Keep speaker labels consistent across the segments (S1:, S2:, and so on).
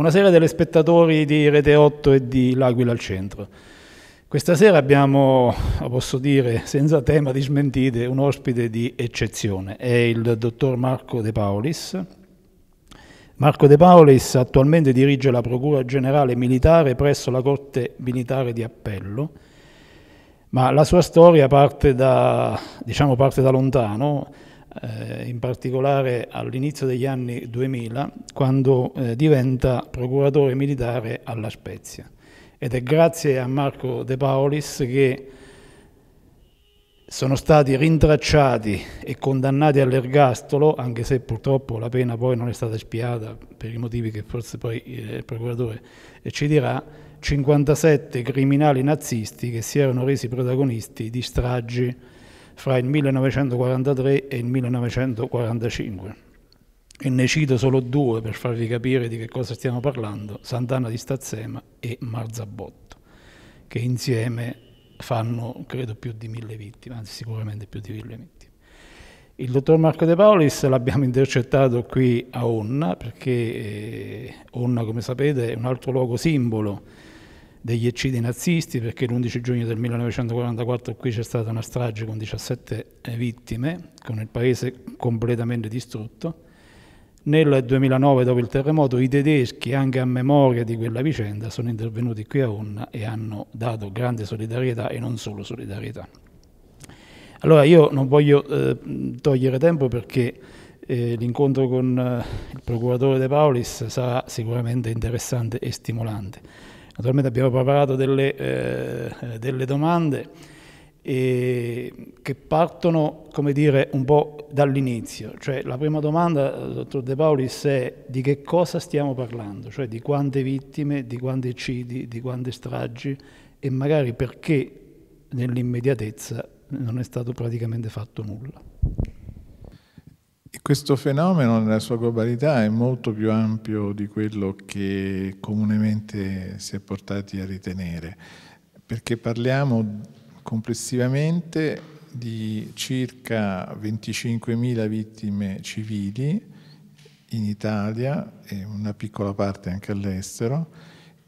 S1: Una sera delle spettatori di Rete 8 e di L'Aquila al centro. Questa sera abbiamo, posso dire, senza tema di smentite, un ospite di eccezione, è il dottor Marco De Paolis. Marco De Paolis attualmente dirige la Procura Generale Militare presso la Corte Militare di Appello, ma la sua storia parte da, diciamo, parte da lontano, eh, in particolare all'inizio degli anni 2000, quando eh, diventa procuratore militare alla Spezia. Ed è grazie a Marco De Paolis che sono stati rintracciati e condannati all'ergastolo, anche se purtroppo la pena poi non è stata spiata per i motivi che forse poi eh, il procuratore eh, ci dirà, 57 criminali nazisti che si erano resi protagonisti di stragi fra il 1943 e il 1945. E ne cito solo due per farvi capire di che cosa stiamo parlando, Sant'Anna di Stazzema e Marzabotto, che insieme fanno, credo, più di mille vittime, anzi sicuramente più di mille vittime. Il dottor Marco De Paolis l'abbiamo intercettato qui a Onna, perché eh, Onna, come sapete, è un altro luogo simbolo degli eccidi nazisti, perché l'11 giugno del 1944 qui c'è stata una strage con 17 eh, vittime, con il paese completamente distrutto. Nel 2009, dopo il terremoto, i tedeschi, anche a memoria di quella vicenda, sono intervenuti qui a Onna e hanno dato grande solidarietà e non solo solidarietà. Allora io non voglio eh, togliere tempo perché eh, l'incontro con eh, il procuratore De Paulis sarà sicuramente interessante e stimolante. Naturalmente abbiamo preparato delle, eh, delle domande eh, che partono, come dire, un po' dall'inizio. Cioè, la prima domanda, eh, dottor De Paulis, è di che cosa stiamo parlando, cioè di quante vittime, di quanti eccidi, di quante stragi e magari perché nell'immediatezza non è stato praticamente fatto nulla
S2: questo fenomeno nella sua globalità è molto più ampio di quello che comunemente si è portati a ritenere, perché parliamo complessivamente di circa 25.000 vittime civili in Italia e una piccola parte anche all'estero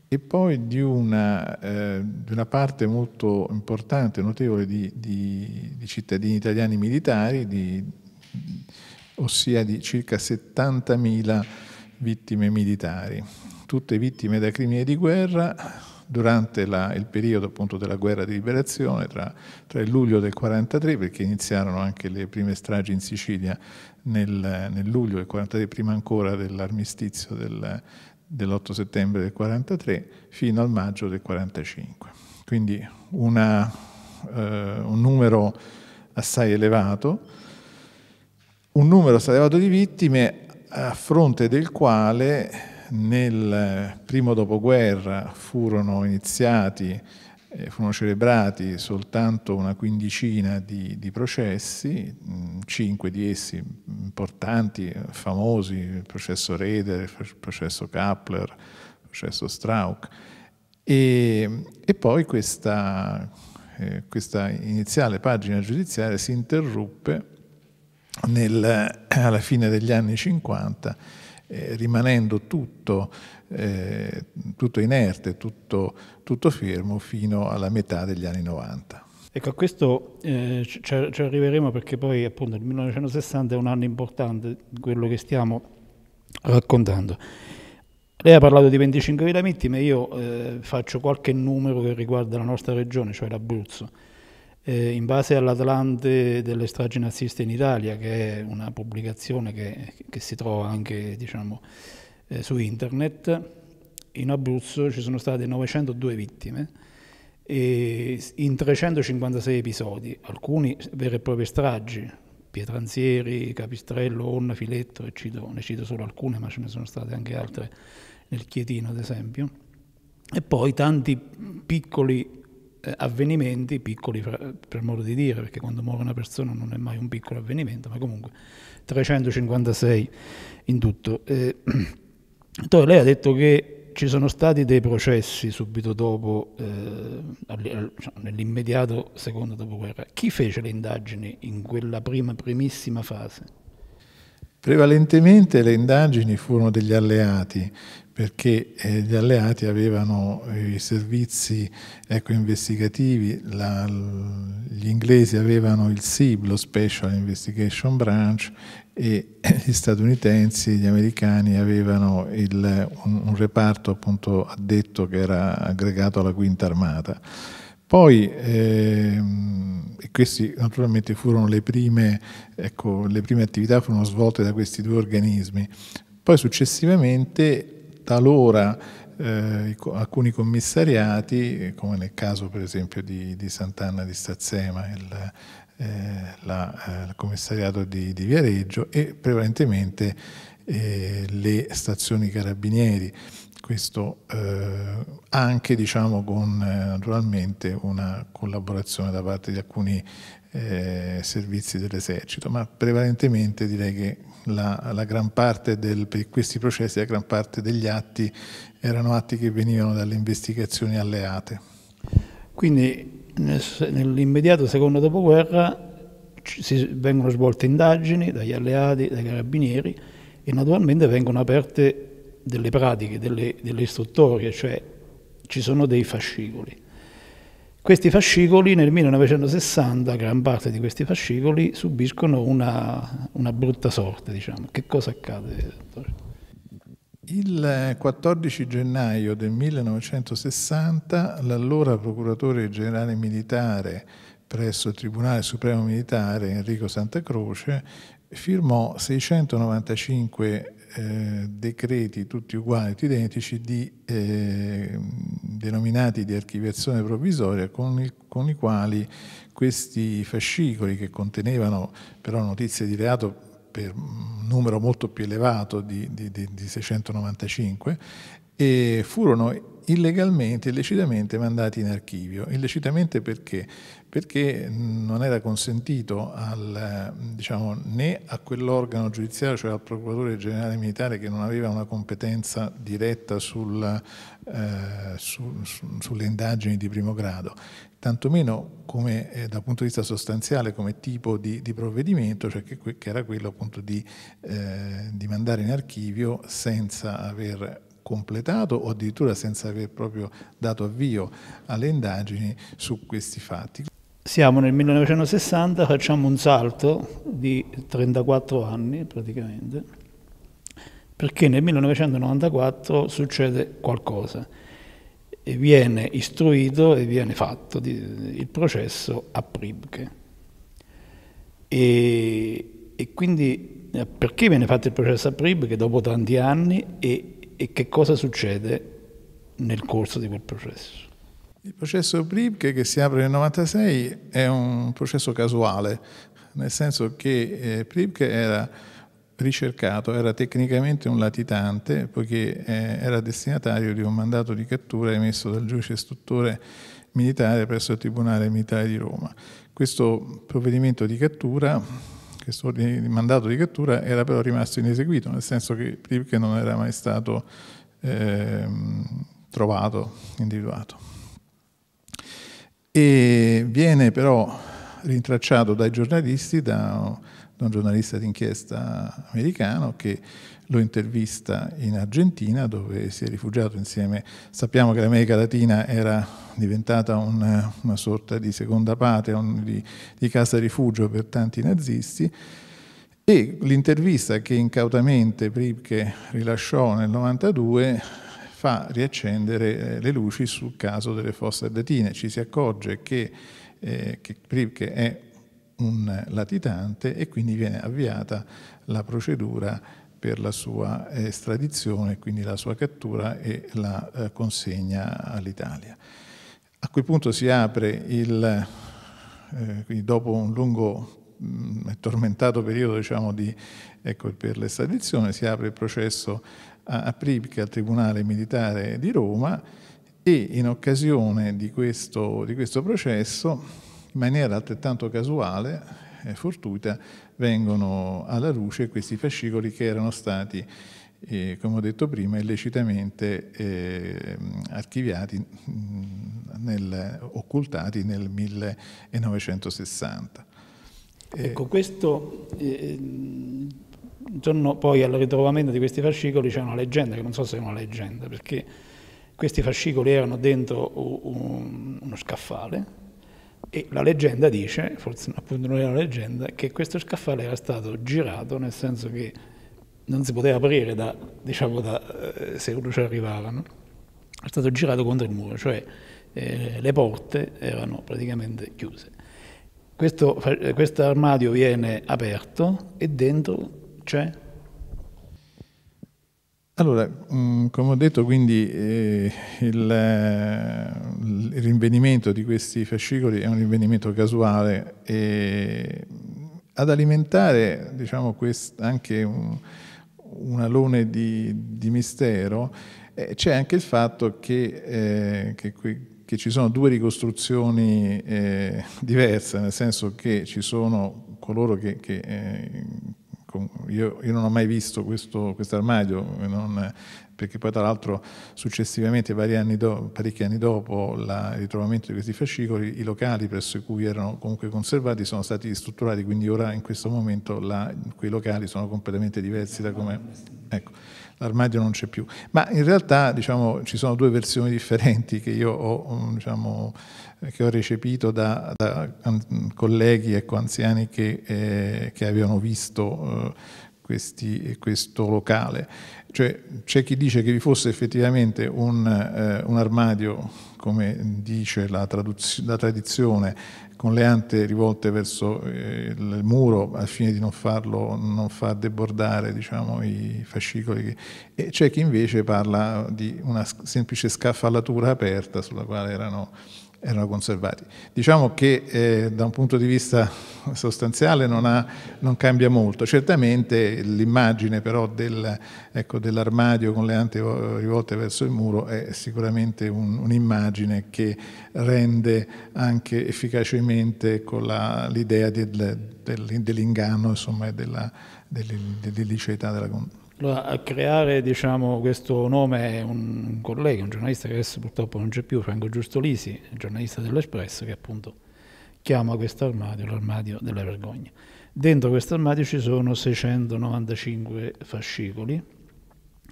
S2: e poi di una, eh, di una, parte molto importante, notevole di, di, di cittadini italiani militari, di ossia di circa 70.000 vittime militari, tutte vittime da crimini di guerra durante la, il periodo appunto della guerra di liberazione tra, tra il luglio del 43 perché iniziarono anche le prime stragi in Sicilia nel, nel luglio del 43 prima ancora dell'armistizio del, dell'8 settembre del 43 fino al maggio del 45 quindi una, eh, un numero assai elevato un numero elevato di vittime eh, a fronte del quale nel eh, primo dopoguerra furono iniziati, eh, furono celebrati soltanto una quindicina di, di processi, mm, cinque di essi importanti, famosi, il processo Reder, il processo Kappler, il processo Strauch, e, e poi questa, questa iniziale pagina giudiziaria si interruppe nel, eh, alla fine degli anni 50, eh, rimanendo tutto, eh, tutto inerte, tutto, tutto, fermo fino alla metà degli anni 90.
S1: Ecco, a questo eh, ci, ci arriveremo perché poi appunto il 1960 è un anno importante quello che stiamo raccontando. Lei ha parlato di 25.000 vittime, io eh, faccio qualche numero che riguarda la nostra regione, cioè l'Abruzzo eh, in base all'Atlante delle stragi naziste in Italia, che è una pubblicazione che, che si trova anche diciamo, eh, su internet, in Abruzzo ci sono state 902 vittime in 356 episodi, alcuni vere e proprie stragi, Pietranzieri, Capistrello, Onna, Filetto, e cito, ne cito solo alcune, ma ce ne sono state anche altre nel Chietino, ad esempio, e poi tanti piccoli eh, avvenimenti piccoli per modo di dire, perché quando muore una persona non è mai un piccolo avvenimento, ma comunque 356 in tutto. Eh, poi lei ha detto che ci sono stati dei processi subito dopo, eh, nell'immediato secondo dopoguerra. Chi fece le indagini in quella prima, primissima fase?
S2: Prevalentemente le indagini furono degli alleati, perché eh, gli alleati avevano eh, i servizi ecco, investigativi, la, gli inglesi avevano il SIB, lo Special Investigation Branch, e gli statunitensi, gli americani avevano il, un, un reparto appunto addetto che era aggregato alla quinta armata. Poi, ehm, e queste naturalmente furono le prime, ecco, le prime attività furono svolte da questi due organismi. Poi successivamente, talora eh, alcuni commissariati, come nel caso per esempio di, di Sant'Anna di Stazzema, il, eh, la, eh, il commissariato di, di, Viareggio e prevalentemente eh, le stazioni carabinieri questo eh, anche diciamo, con eh, naturalmente una collaborazione da parte di alcuni eh, servizi dell'esercito, ma prevalentemente direi che la, la gran parte del, per questi processi, la gran parte degli atti erano atti che venivano dalle investigazioni alleate.
S1: Quindi nell'immediato secondo dopoguerra si, vengono svolte indagini dagli alleati, dai carabinieri e naturalmente vengono aperte delle pratiche, delle, delle istruttorie, cioè ci sono dei fascicoli. Questi fascicoli nel 1960, gran parte di questi fascicoli subiscono una,
S2: una brutta sorte, diciamo. Che cosa accade? Il 14 gennaio del 1960 l'allora procuratore generale militare presso il Tribunale Supremo Militare Enrico Santa Croce firmò 695 eh, decreti tutti uguali, identici, di, eh, denominati di archiviazione provvisoria, con, il, con i quali questi fascicoli che contenevano però notizie di reato per un numero molto più elevato di, di, di, di 695, e furono illegalmente, illecitamente mandati in archivio. Illecitamente perché? Perché non era consentito al, diciamo, né a quell'organo giudiziario, cioè al procuratore generale militare che non aveva una competenza diretta sul, eh, su, su, sulle indagini di primo grado, tantomeno come, eh, dal punto di vista sostanziale come tipo di, di provvedimento, cioè che, che, era quello appunto di, eh, di mandare in archivio senza aver completato o addirittura senza aver proprio dato avvio alle indagini su questi fatti.
S1: Siamo nel 1960, facciamo un salto di 34 anni praticamente, perché nel 1994 succede qualcosa e viene istruito e viene fatto il processo a Pribke. E, e quindi eh, perché viene fatto il processo a Pribke dopo tanti anni e e che cosa succede nel corso di quel processo.
S2: Il processo Priebke che si apre nel 1996 è un processo casuale, nel senso che eh, Priebke era ricercato, era tecnicamente un latitante poiché eh, era destinatario di un mandato di cattura emesso dal giudice istruttore militare presso il Tribunale Militare di Roma. Questo provvedimento di cattura questo ordine di mandato di cattura era però rimasto ineseguito, nel senso che Priebke non era mai stato eh, trovato, individuato. E viene però rintracciato dai giornalisti, da un giornalista d'inchiesta americano che lo intervista in Argentina dove si è rifugiato insieme. Sappiamo che l'America Latina era diventata una, una sorta di seconda patria, un, di, di casa rifugio per tanti nazisti. E l'intervista che incautamente Pripke rilasciò nel 92 fa riaccendere eh, le luci sul caso delle fosse ardeatine. Ci si accorge che, eh, che Pripke è un latitante e quindi viene avviata la procedura per la sua estradizione, quindi la sua cattura e la eh, consegna all'Italia. A quel punto si apre il, eh, dopo un lungo mm, e tormentato periodo diciamo, di, ecco, per l'estradizione, si apre il processo a, a Pripke al Tribunale Militare di Roma e in occasione di questo, di questo processo, in maniera altrettanto casuale e fortuita, vengono alla luce questi fascicoli che erano stati, eh, come ho detto prima, illecitamente eh, archiviati, mm, nel, occultati nel 1960.
S1: Eh, ecco, questo eh, intorno mm, poi al ritrovamento di questi fascicoli c'è una leggenda, che non so se è una leggenda, perché questi fascicoli erano dentro un, uno scaffale e la leggenda dice, forse appunto non è una leggenda, che questo scaffale era stato girato, nel senso che non si poteva aprire da, diciamo, da, eh, se uno ci arrivava, no? è stato girato contro il muro, cioè eh, le porte erano praticamente chiuse. Questo eh, armadio viene aperto e
S2: dentro c'è allora, mm, come ho detto, quindi eh, il, il, rinvenimento di questi fascicoli è un rinvenimento casuale e ad alimentare diciamo, quest, anche un, un, alone di, di mistero eh, c'è anche il fatto che, eh, che, che ci sono due ricostruzioni eh, diverse, nel senso che ci sono coloro che, che eh, io, io, non ho mai visto questo quest armadio, non, perché poi tra l'altro successivamente, anni do, parecchi anni dopo la, il ritrovamento di questi fascicoli, i locali presso cui erano comunque conservati sono stati ristrutturati, quindi ora in questo momento la, quei locali sono completamente diversi da come... Ecco, l'armadio non c'è più. Ma in realtà diciamo, ci sono due versioni differenti che io ho diciamo, che ho recepito da, da colleghi ecco, anziani che, eh, che, avevano visto eh, questi, questo locale. Cioè, c'è chi dice che vi fosse effettivamente un, eh, un armadio, come dice la, traduz- la, tradizione, con le ante rivolte verso eh, il muro al fine di non, farlo, non far debordare diciamo, i fascicoli. E c'è chi invece parla di una semplice scaffalatura aperta sulla quale erano erano conservati. Diciamo che eh, da un punto di vista sostanziale non, ha, non cambia molto, certamente l'immagine però del, ecco, dell'armadio con le ante rivolte verso il muro è sicuramente un'immagine che rende anche efficacemente ecco, l'idea dell'inganno dell della, dell'illiceità della condotta.
S1: Allora, a creare diciamo, questo nome è un collega, un giornalista che adesso purtroppo non c'è più, Franco Giustolisi, giornalista dell'Espresso, che appunto chiama questo armadio l'armadio della vergogna. Dentro questo armadio ci sono 695 fascicoli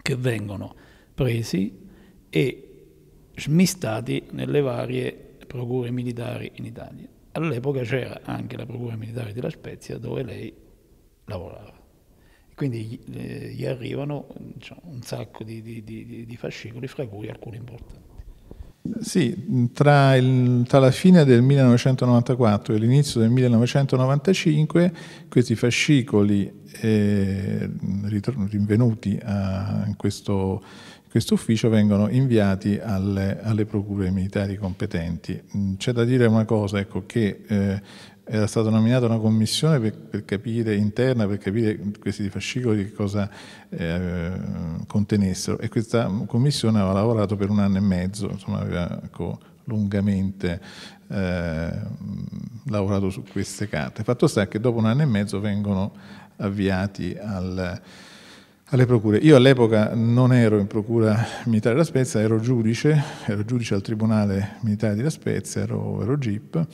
S1: che vengono presi e smistati nelle varie procure militari in Italia. All'epoca c'era anche la procura militare della Spezia dove lei lavorava. Quindi eh, gli arrivano diciamo, un sacco di, di, di, di, fascicoli, fra cui alcuni importanti.
S2: Sì, tra, il, tra la fine del 1994 e l'inizio del 1995 questi fascicoli eh, rinvenuti a questo questo ufficio vengono inviati alle, alle procure militari competenti. C'è da dire una cosa, ecco, che eh, era stata nominata una commissione per, per capire interna, per capire questi fascicoli che cosa eh, contenessero e questa commissione aveva lavorato per un anno e mezzo, insomma aveva ecco, lungamente eh, lavorato su queste carte. Fatto sta che dopo un anno e mezzo vengono avviati al, alle procure. Io all'epoca non ero in procura militare della Spezia, ero giudice, ero giudice al Tribunale Militare di La Spezia, ero, ero GIP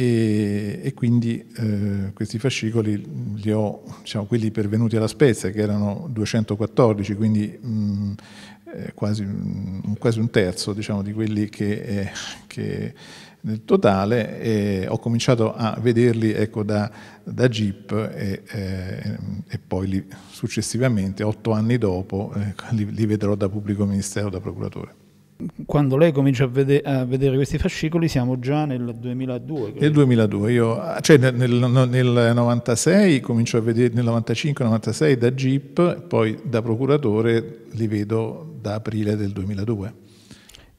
S2: e, e quindi eh, questi fascicoli li ho, diciamo, quelli pervenuti alla Spezia, che erano 214, quindi mh, mm, eh, quasi, mh, quasi, un terzo diciamo, di quelli che, eh, che nel totale e ho cominciato a vederli ecco, da, da Jeep e, eh, e poi li, successivamente, otto anni dopo, eh, li, li vedrò da pubblico ministero, da procuratore.
S1: Quando lei comincia a, vede- a vedere questi fascicoli siamo già nel 2002.
S2: Nel 2002, io, cioè nel, nel 96 comincio a vedere, nel 95-96 da GIP, poi da procuratore li vedo da aprile del 2002.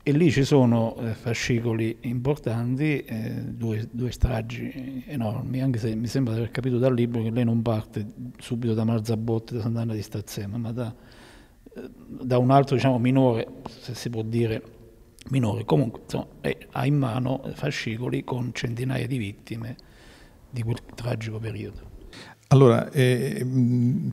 S2: E lì ci sono eh, fascicoli importanti, eh,
S1: due, due, stragi enormi, anche se mi sembra di aver capito dal libro che lei non parte subito da Marzabotte, da Sant'Anna di Stazzema, ma da da un altro diciamo, minore, se si può dire minore, comunque insomma, ha in mano fascicoli con centinaia di vittime di quel tragico periodo. Allora, eh,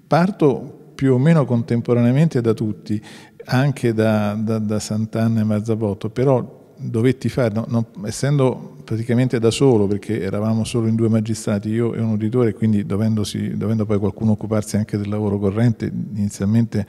S2: parto più o meno contemporaneamente da tutti, anche da, da, da Sant'Anna e Marzabotto, però dovetti fare, no, no, essendo praticamente da solo, perché eravamo solo in due magistrati, io e un uditore, quindi dovendo poi qualcuno occuparsi anche del lavoro corrente, inizialmente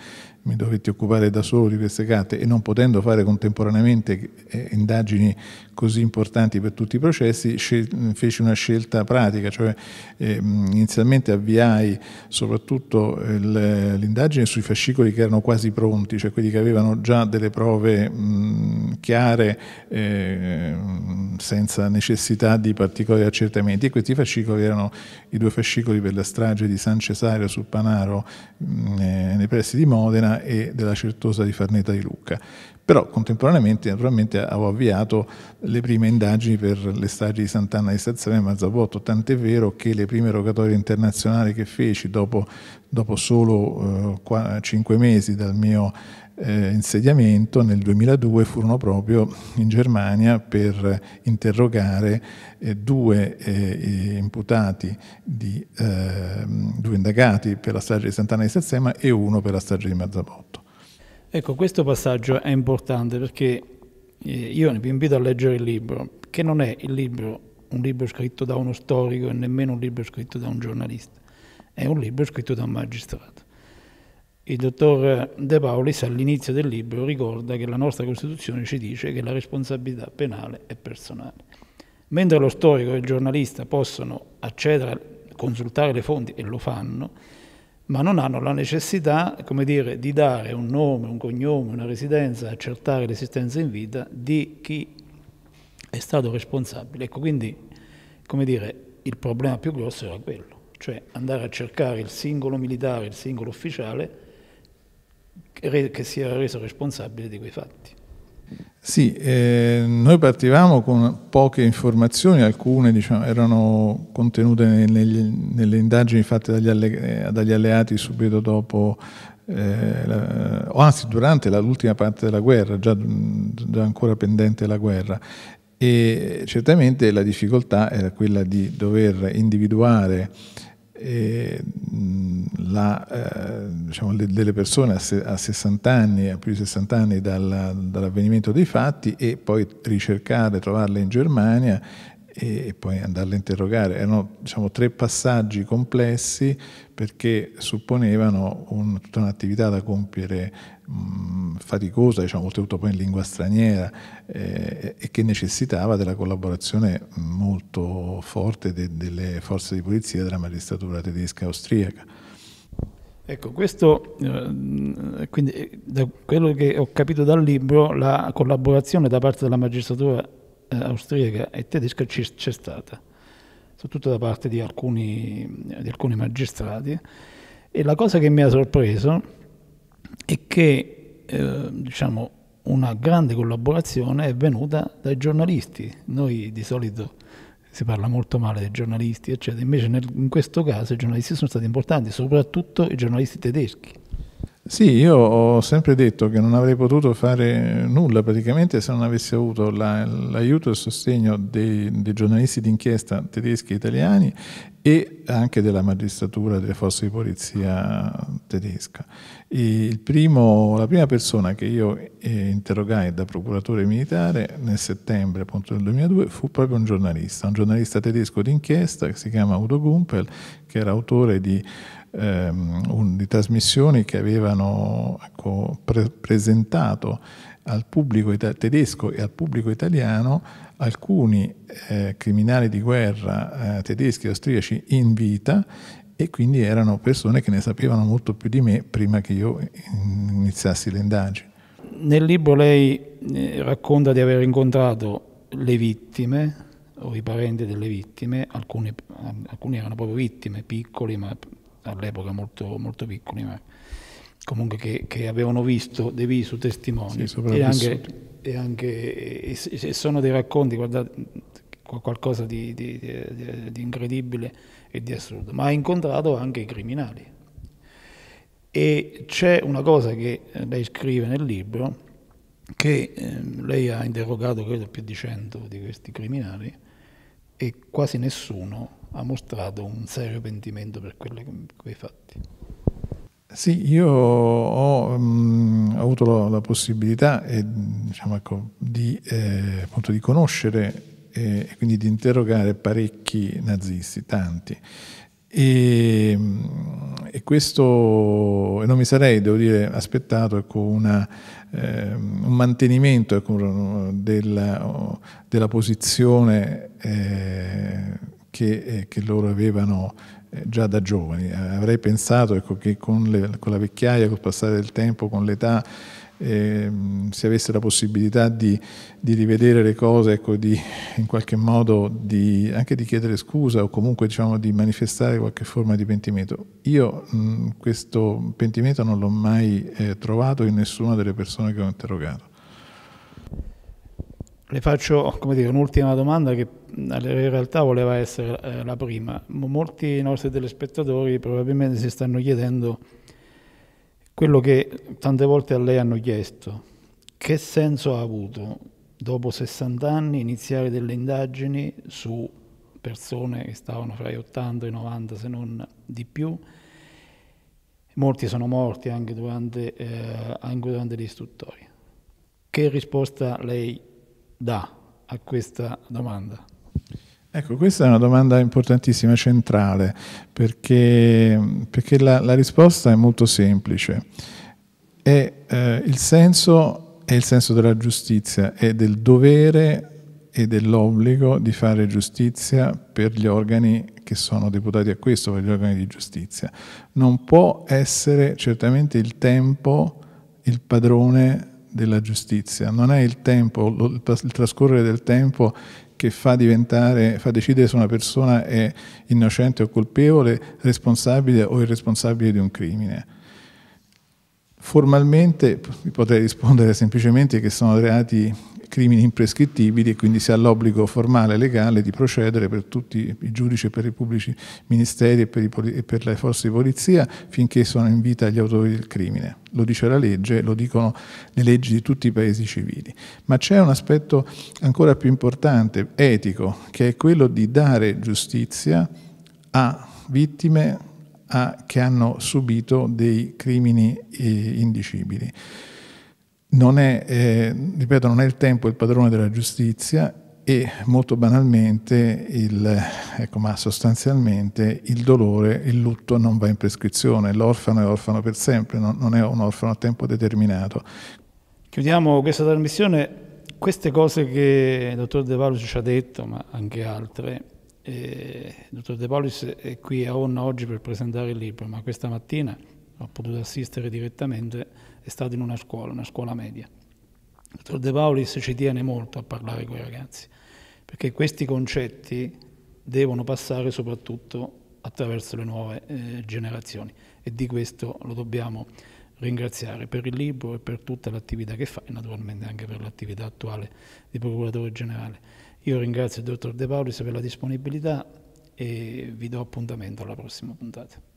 S2: mi dovetti occupare da solo di queste carte e non potendo fare contemporaneamente eh, indagini così importanti per tutti i processi, feci una scelta pratica, cioè ehm, inizialmente avviai soprattutto eh, l'indagine sui fascicoli che erano quasi pronti, cioè quelli che avevano già delle prove mh, mm, chiare eh, mm, senza necessità di particolari accertamenti e questi fascicoli erano i due fascicoli per la strage di San Cesario sul Panaro mh, eh, nei pressi di Modena e della Certosa di Farneta di Lucca. Però contemporaneamente naturalmente avevo avviato le prime indagini per le stragi di Sant'Anna di Sazzavè e Marzabotto, tant'è vero che le prime rogatorie internazionali che feci dopo, dopo solo eh, 5 mesi dal mio eh, insediamento nel 2002 furono proprio in Germania per interrogare eh, due eh, imputati, di, ehm, due indagati per la strage di Sant'Anna di Sassema e uno per la strage di Marzabotto.
S1: Ecco, questo passaggio è importante perché eh, io vi invito a leggere il libro, che non è libro, un libro scritto da uno storico e nemmeno un libro scritto da un giornalista, è un libro scritto da un magistrato il dottor De Paulis all'inizio del libro ricorda che la nostra Costituzione ci dice che la responsabilità penale è personale. Mentre lo storico e il giornalista possono accedere, consultare le fonti e lo fanno, ma non hanno la necessità, come dire, di dare un nome, un cognome, una residenza, accertare l'esistenza in vita di chi è stato responsabile. Ecco, quindi, come dire, il problema più grosso era quello, cioè andare a cercare il singolo militare, il singolo ufficiale, che si era reso responsabile di
S2: quei fatti. Sì, eh, noi partivamo con poche informazioni, alcune diciamo, erano contenute negli, nelle indagini fatte dagli, alle, eh, dagli alleati subito dopo, eh, la, anzi durante l'ultima parte della guerra, già, già ancora pendente la guerra. E certamente la difficoltà era quella di dover individuare eh, la, eh, diciamo, le, delle persone a, se, a, 60 anni, a più di 60 anni dalla, dall'avvenimento dei fatti e poi ricercare, trovarle in Germania e, e poi andarle a interrogare. Erano diciamo, tre passaggi complessi perché supponevano un, tutta un'attività da compiere mh, faticosa, diciamo, oltretutto poi in lingua straniera eh, e che necessitava della collaborazione molto forte de, delle forze di polizia della magistratura tedesca e austriaca.
S1: Ecco, questo, eh, quindi eh, da quello che ho capito dal libro, la collaborazione da parte della magistratura eh, austriaca e tedesca c'è stata, soprattutto da parte di alcuni, di alcuni magistrati. E la cosa che mi ha sorpreso e che eh, diciamo, una grande collaborazione è venuta dai giornalisti. Noi di solito si parla molto male dei giornalisti, eccetera. invece nel, in questo caso i giornalisti sono stati importanti, soprattutto i giornalisti tedeschi.
S2: Sì, io ho sempre detto che non avrei potuto fare nulla praticamente se non avessi avuto la, l'aiuto e il sostegno dei, dei giornalisti d'inchiesta tedeschi e italiani e anche della magistratura delle forze di polizia tedesca. Primo, la prima persona che io eh, interrogai da procuratore militare nel settembre appunto, del 2002 fu proprio un giornalista, un giornalista tedesco d'inchiesta che si chiama Udo Gumpel, che era autore di, ehm, un, di trasmissioni che avevano ecco, pre- presentato al pubblico ita- tedesco e al pubblico italiano alcuni eh, criminali di guerra eh, tedeschi e austriaci in vita e quindi erano persone che ne sapevano molto più di me prima che io iniziassi le indagini.
S1: Nel libro lei eh, racconta di aver incontrato le vittime o i parenti delle vittime, alcuni, alcuni erano proprio vittime, piccoli, ma all'epoca molto, molto piccoli, ma comunque che, che avevano visto, dei deviso testimoni sì, e, anche, e, anche, e, sono dei racconti, guardate, qualcosa di, di, di, di, incredibile e di assurdo, ma ha incontrato anche i criminali. E c'è una cosa che eh, lei scrive nel libro, che ehm, lei ha interrogato credo più di cento di questi criminali e quasi nessuno ha mostrato un serio pentimento per quelli, quei fatti.
S2: Sì, io ho mh, mm, avuto la, la, possibilità eh, diciamo, ecco, di, eh, appunto, di conoscere e quindi di interrogare parecchi nazisti, tanti. E, ehm, e, questo, non mi sarei, devo dire, aspettato ecco, una, eh, un mantenimento ecco, della, della, posizione eh, che, eh, che, loro avevano eh, già da giovani. Eh, avrei pensato ecco, che con, le, con, la vecchiaia, col passare del tempo, con l'età, eh, se avesse la possibilità di, di rivedere le cose, ecco, di, in qualche modo di, anche di chiedere scusa o comunque diciamo, di manifestare qualche forma di pentimento. Io mh, mm, questo pentimento non l'ho mai eh, trovato in nessuna delle persone che ho interrogato.
S1: Le faccio dire, un'ultima domanda che mm, in realtà voleva essere eh, la prima. Molti nostri telespettatori probabilmente si stanno chiedendo quello che tante volte a lei hanno chiesto, che senso ha avuto dopo 60 anni iniziare delle indagini su persone che stavano fra i 80 e i 90 se non di più, molti sono morti anche durante, eh, anche durante l'istruttoria. Che risposta lei dà a questa domanda?
S2: Ecco, questa è una domanda importantissima, centrale, perché, perché la, la, risposta è molto semplice. È, eh, il senso è il senso della giustizia, è del dovere e dell'obbligo di fare giustizia per gli organi che sono deputati a questo, per gli organi di giustizia. Non può essere certamente il tempo il padrone della giustizia, non è il tempo, il trascorrere del tempo che fa, fa decidere se una persona è innocente o colpevole, responsabile o irresponsabile di un crimine. Formalmente vi potrei rispondere semplicemente che sono reati crimini imprescrittibili e quindi si ha l'obbligo formale e legale di procedere per tutti i giudici, e per i pubblici ministeri e per, i, e per, le forze di polizia finché sono in vita gli autori del crimine. Lo dice la legge, lo dicono le leggi di tutti i paesi civili. Ma c'è un aspetto ancora più importante, etico, che è quello di dare giustizia a vittime a, che hanno subito dei crimini eh, indicibili. Non è, eh, ripeto, non è il tempo il padrone della giustizia e molto banalmente, il, ecco, ma sostanzialmente, il dolore, il lutto non va in prescrizione, l'orfano è orfano per sempre, non, non è un orfano a tempo determinato. Chiudiamo
S1: questa trasmissione. Queste cose che il dottor De Valus ci ha detto, ma anche altre, il eh, dottor De Polis è qui a Onna oggi per presentare il libro, ma questa mattina ho potuto assistere direttamente, è stato in una scuola, una scuola media. Il dottor De Paulis ci tiene molto a parlare con i ragazzi, perché questi concetti devono passare soprattutto attraverso le nuove eh, generazioni e di questo lo dobbiamo ringraziare per il libro e per tutta l'attività che fa e naturalmente anche per l'attività attuale di procuratore generale. Io ringrazio il dottor De Paulis per la disponibilità e vi do appuntamento alla prossima puntata.